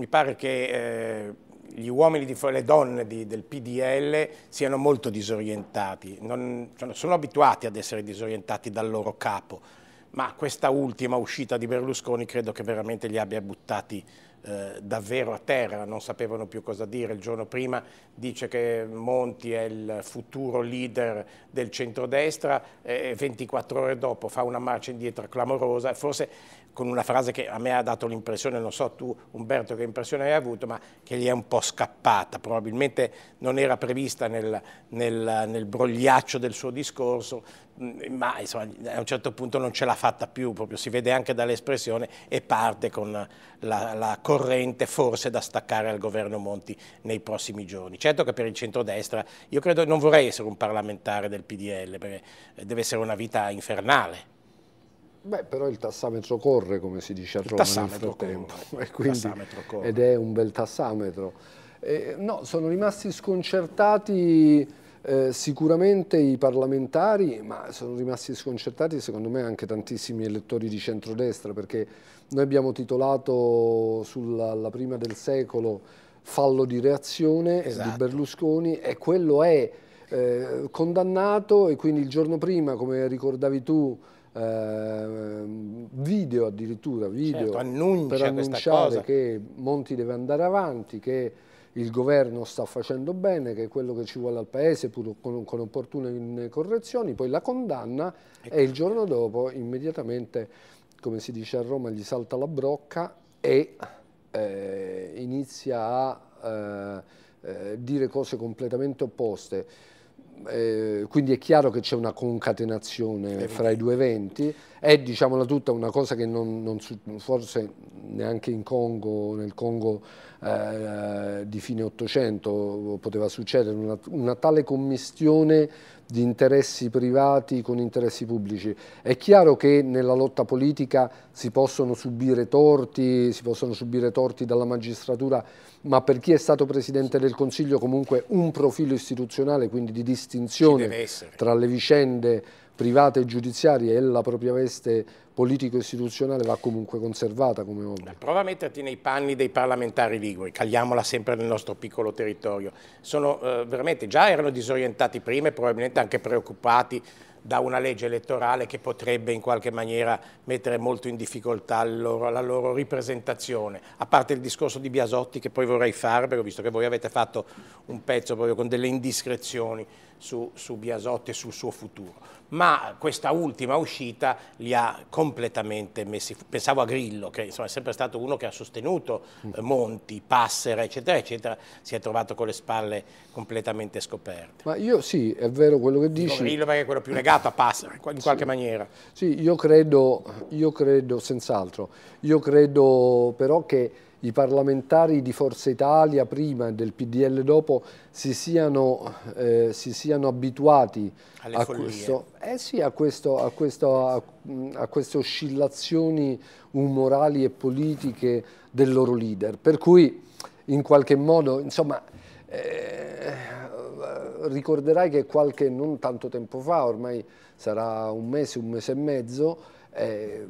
mi pare che eh, gli uomini di le donne di, del PDL siano molto disorientati, non, cioè, sono abituati ad essere disorientati dal loro capo, ma questa ultima uscita di Berlusconi credo che veramente li abbia buttati eh, davvero a terra, non sapevano più cosa dire. Il giorno prima dice che Monti è il futuro leader del centrodestra eh, e eh, 24 ore dopo fa una marcia indietro clamorosa. Forse con una frase che a me ha dato l'impressione, non so tu Umberto che impressione hai avuto, ma che gli è un po' scappata, probabilmente non era prevista nel, nel, nel brogliaccio del suo discorso, mm, ma insomma, a un certo punto non ce l'ha fatta più, proprio si vede anche dall'espressione e parte con la, la, corrente forse da staccare al governo Monti nei prossimi giorni. Certo che per il centrodestra io credo non vorrei essere un parlamentare del PDL perché deve essere una vita infernale. Beh, però il tassametro corre, come si dice a Roma nel frattempo, quindi, ed è un bel tassametro. Eh, no, sono rimasti sconcertati eh, sicuramente i parlamentari, ma sono rimasti sconcertati secondo me anche tantissimi elettori di centrodestra, perché noi abbiamo titolato sulla prima del secolo fallo di reazione esatto. di Berlusconi e quello è eh, condannato e quindi il giorno prima, come ricordavi tu, eh, video addirittura, video certo, annuncia per annunciare che Monti deve andare avanti, che il governo sta facendo bene, che è quello che ci vuole al Paese pur con, con opportune correzioni, poi la condanna ecco. e il giorno dopo immediatamente, come si dice a Roma, gli salta la brocca e eh, inizia a eh, eh dire cose completamente opposte. Eh, quindi è chiaro che c'è una concatenazione fra i due eventi, è diciamola tutta una cosa che non, non forse neanche in Congo, nel Congo eh, di fine 800 poteva succedere, una, una tale commistione di interessi privati con interessi pubblici. È chiaro che nella lotta politica si possono subire torti, si possono subire torti dalla magistratura, ma per chi è stato Presidente del Consiglio comunque un profilo istituzionale, quindi di distanza, distinzione tra le vicende private e giudiziarie e la propria veste politico-istituzionale va comunque conservata come obbligo. Prova a metterti nei panni dei parlamentari liguri, cagliamola sempre nel nostro piccolo territorio. Sono eh, veramente, già erano disorientati prima e probabilmente anche preoccupati da una legge elettorale che potrebbe in qualche maniera mettere molto in difficoltà loro, la loro ripresentazione. A parte il discorso di Biasotti che poi vorrei fare, perché ho visto che voi avete fatto un pezzo proprio con delle indiscrezioni su, su Biasotti e sul suo futuro. Ma questa ultima uscita li ha completamente messi, pensavo a Grillo, che insomma, è sempre stato uno che ha sostenuto mm. eh, Monti, Passera, eccetera, eccetera, si è trovato con le spalle completamente scoperte. Ma io sì, è vero quello che dici. Dico Grillo perché è quello più legato a Passera, in qualche sì. maniera. Sì, io credo, io credo senz'altro, io credo però che i parlamentari di Forza Italia prima e del PDL dopo si siano, eh, si siano abituati a, questo, eh sì, a, questo, a, questo, a, queste oscillazioni umorali e politiche del loro leader. Per cui in qualche modo, insomma, eh, ricorderai che qualche, non tanto tempo fa, ormai sarà un mese, un mese e mezzo, eh,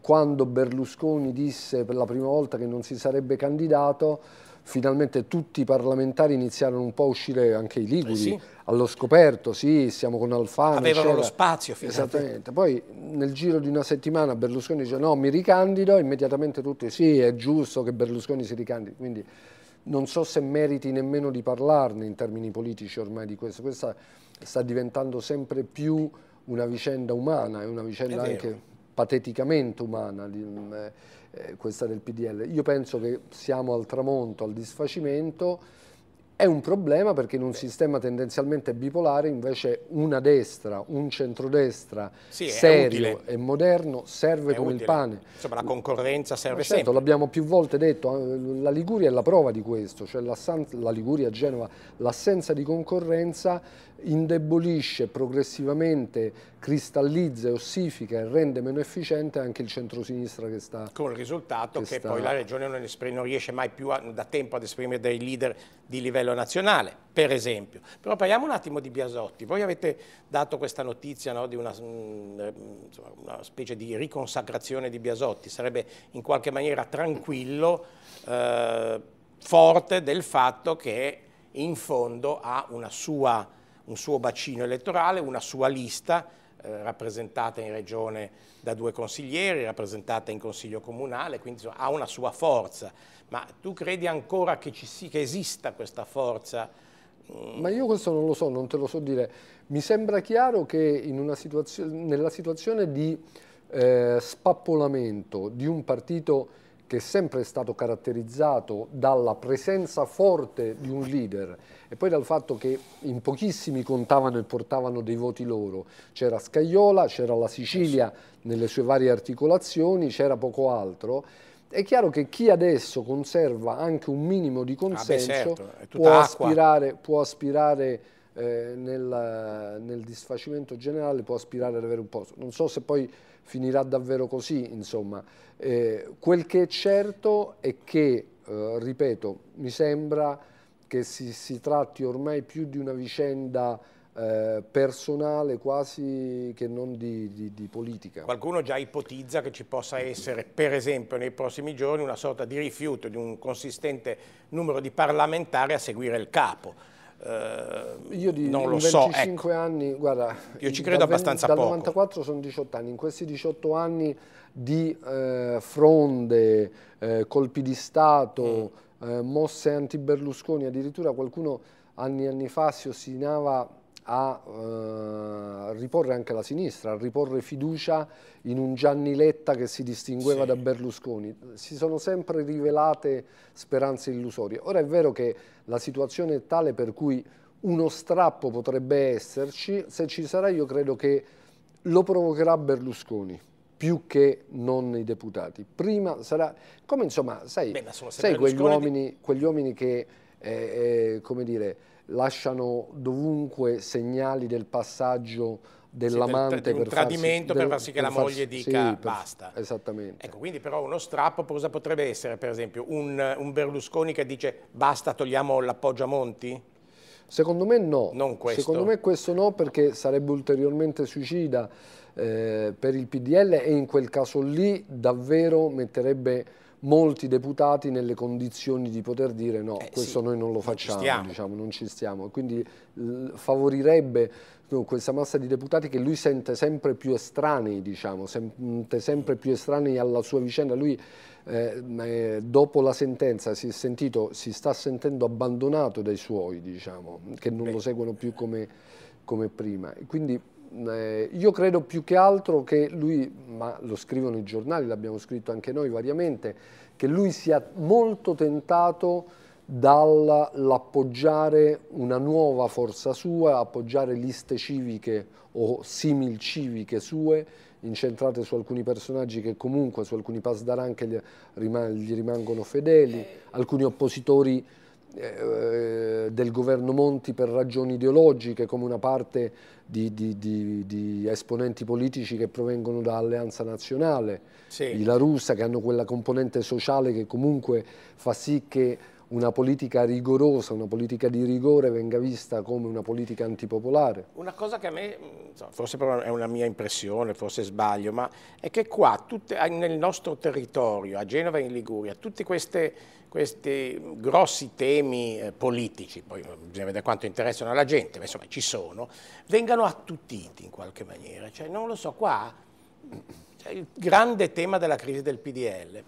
quando Berlusconi disse per la prima volta che non si sarebbe candidato, finalmente tutti i parlamentari iniziarono un po' a uscire, anche i Liguri, eh sì. allo scoperto, sì, siamo con Alfano. Avevano lo spazio finalmente. Esattamente, poi nel giro di una settimana Berlusconi dice no, mi ricandido, immediatamente tutti sì, è giusto che Berlusconi si ricandidi, quindi non so se meriti nemmeno di parlarne in termini politici ormai di questo, questa sta diventando sempre più una vicenda umana, è una vicenda è anche pateticamente umana eh, eh, questa del PDL. Io penso che siamo al tramonto, al disfacimento, è un problema perché in un sistema tendenzialmente bipolare invece una destra, un centrodestra sì, serio e moderno serve è come utile. il pane. Insomma la concorrenza serve certo, sempre. L'abbiamo più volte detto, eh, la Liguria è la prova di questo, cioè la, Liguria Genova, l'assenza di concorrenza indebolisce progressivamente, cristallizza e ossifica e rende meno efficiente anche il centrosinistra che sta... Con il risultato che, che sta... poi la Regione non, esprime, non riesce mai più a, da tempo ad esprimere dei leader di livello nazionale, per esempio. Però parliamo un attimo di Biasotti. Voi avete dato questa notizia no, di una, mm, insomma, una, specie di riconsacrazione di Biasotti. Sarebbe in qualche maniera tranquillo, eh, forte del fatto che in fondo ha una sua un suo bacino elettorale, una sua lista eh, rappresentata in regione da due consiglieri, rappresentata in consiglio comunale, quindi insomma, ha una sua forza. Ma tu credi ancora che, si, che esista questa forza? Mm. Ma io questo non lo so, non te lo so dire. Mi sembra chiaro che situazio nella situazione di eh, spappolamento di un partito che è sempre stato caratterizzato dalla presenza forte di un leader e poi dal fatto che in pochissimi contavano e portavano dei voti loro. C'era Scaiola, c'era la Sicilia eh nelle sue varie articolazioni, c'era poco altro. È chiaro che chi adesso conserva anche un minimo di consenso ah beh, certo. può, aspirare, può aspirare eh, nel, nel, disfacimento generale può aspirare ad avere un posto. Non so se poi finirà davvero così, insomma. Eh, quel che è certo è che, eh, ripeto, mi sembra che si, si, tratti ormai più di una vicenda eh, personale quasi che non di, di, di, politica. Qualcuno già ipotizza che ci possa essere, per esempio, nei prossimi giorni una sorta di rifiuto di un consistente numero di parlamentari a seguire il capo eh, io di non lo 25 so, ecco. anni, guarda, io ci credo da, abbastanza dal poco. Dal 94 sono 18 anni, in questi 18 anni di eh, fronde, eh, colpi di Stato, mm. eh, mosse anti-Berlusconi, addirittura qualcuno anni e anni fa si ostinava a eh, riporre anche la sinistra, a riporre fiducia in un Gianni Letta che si distingueva sì. da Berlusconi. Si sono sempre rivelate speranze illusorie. Ora è vero che la situazione è tale per cui uno strappo potrebbe esserci, se ci sarà io credo che lo provocherà Berlusconi più che non i deputati. Prima sarà, come insomma, sai, Beh, sai quegli, uomini, di... quegli, uomini, che, eh, eh, come dire, lasciano dovunque segnali del passaggio dell'amante sì, del, per tradimento farsi, per far sì che la farsi, moglie dica sì, per, basta. Esattamente. Ecco, quindi però uno strappo cosa potrebbe essere, per esempio, un, un Berlusconi che dice basta, togliamo l'appoggio a Monti? Secondo me no. Non questo. Secondo me questo no perché sarebbe ulteriormente suicida eh, per il PDL e in quel caso lì davvero metterebbe molti deputati nelle condizioni di poter dire no, eh, questo sì, noi non lo facciamo, non ci, diciamo, non ci stiamo. Quindi favorirebbe questa massa di deputati che lui sente sempre più estranei, diciamo, sente sempre più estranei alla sua vicenda. Lui eh, dopo la sentenza si, sentito, si, sta sentendo abbandonato dai suoi, diciamo, che non Beh. lo seguono più come, come prima. Quindi eh, io credo più che altro che lui, ma lo scrivono i giornali, l'abbiamo scritto anche noi variamente, che lui sia molto tentato dall'appoggiare una nuova forza sua, appoggiare liste civiche o simil civiche sue, incentrate su alcuni personaggi che comunque, su alcuni pasdaran che gli, rimangono fedeli, alcuni oppositori eh, del governo Monti per ragioni ideologiche, come una parte di, di, di, di esponenti politici che provengono da Alleanza Nazionale, sì. di La Russa, che hanno quella componente sociale che comunque fa sì che una politica rigorosa, una politica di rigore venga vista come una politica antipopolare. Una cosa che a me, forse è una mia impressione, forse sbaglio, ma è che qua tutte, nel nostro territorio, a Genova e in Liguria, tutti queste, questi grossi temi eh, politici, poi bisogna vedere quanto interessano alla gente, ma insomma ci sono, vengano attutiti in qualche maniera. Cioè, non lo so, qua cioè, il grande tema della crisi del PDL,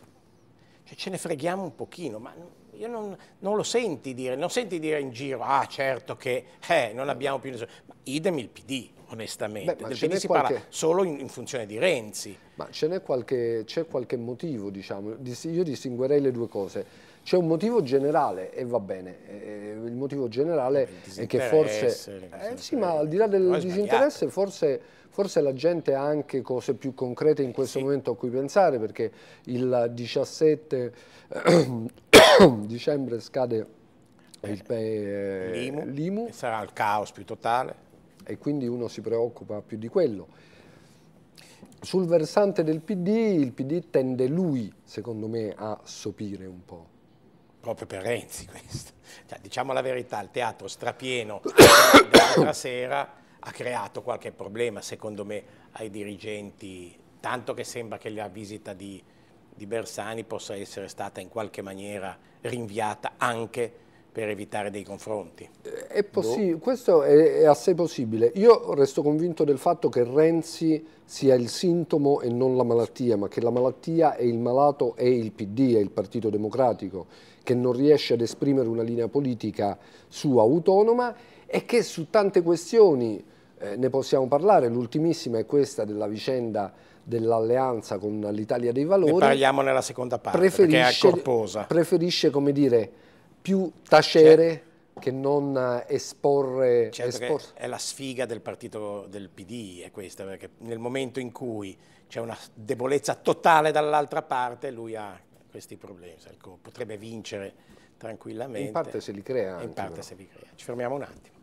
cioè, ce ne freghiamo un pochino, ma io non, non, lo senti dire, non senti dire in giro, ah certo che eh, non abbiamo più nessuno. Ma idem il PD, onestamente, Beh, del PD si qualche... parla solo in, in, funzione di Renzi. Ma c'è qualche, qualche motivo, diciamo, io distinguerei le due cose. C'è un motivo generale e va bene, eh, il motivo generale è che forse, eh, sì ma al di là del disinteresse forse, forse, la gente ha anche cose più concrete in eh, questo sì. momento a cui pensare perché il 17 dicembre scade il pe- eh, l'IMU, l'IMU. sarà il caos più totale. E quindi uno si preoccupa più di quello. Sul versante del PD, il PD tende lui, secondo me, a sopire un po'. Proprio per Renzi questo. Cioè, diciamo la verità, il teatro strapieno della sera ha creato qualche problema, secondo me, ai dirigenti, tanto che sembra che la visita di di Bersani possa essere stata in qualche maniera rinviata anche per evitare dei confronti. È possibile, boh. Questo è, è, assai possibile. Io resto convinto del fatto che Renzi sia il sintomo e non la malattia, ma che la malattia e il malato è il PD, è il Partito Democratico, che non riesce ad esprimere una linea politica sua autonoma e che su tante questioni, eh, ne possiamo parlare, l'ultimissima è questa della vicenda dell'alleanza con l'Italia dei Valori. Ne parliamo nella seconda parte, preferisce, Preferisce, come dire, più tacere eh, certo. che non esporre... Certo espor è la sfiga del partito del PD, è questa, perché nel momento in cui c'è una debolezza totale dall'altra parte, lui ha questi problemi, potrebbe vincere tranquillamente. In parte se li crea. Anche, in parte però. se li crea. Ci fermiamo un attimo.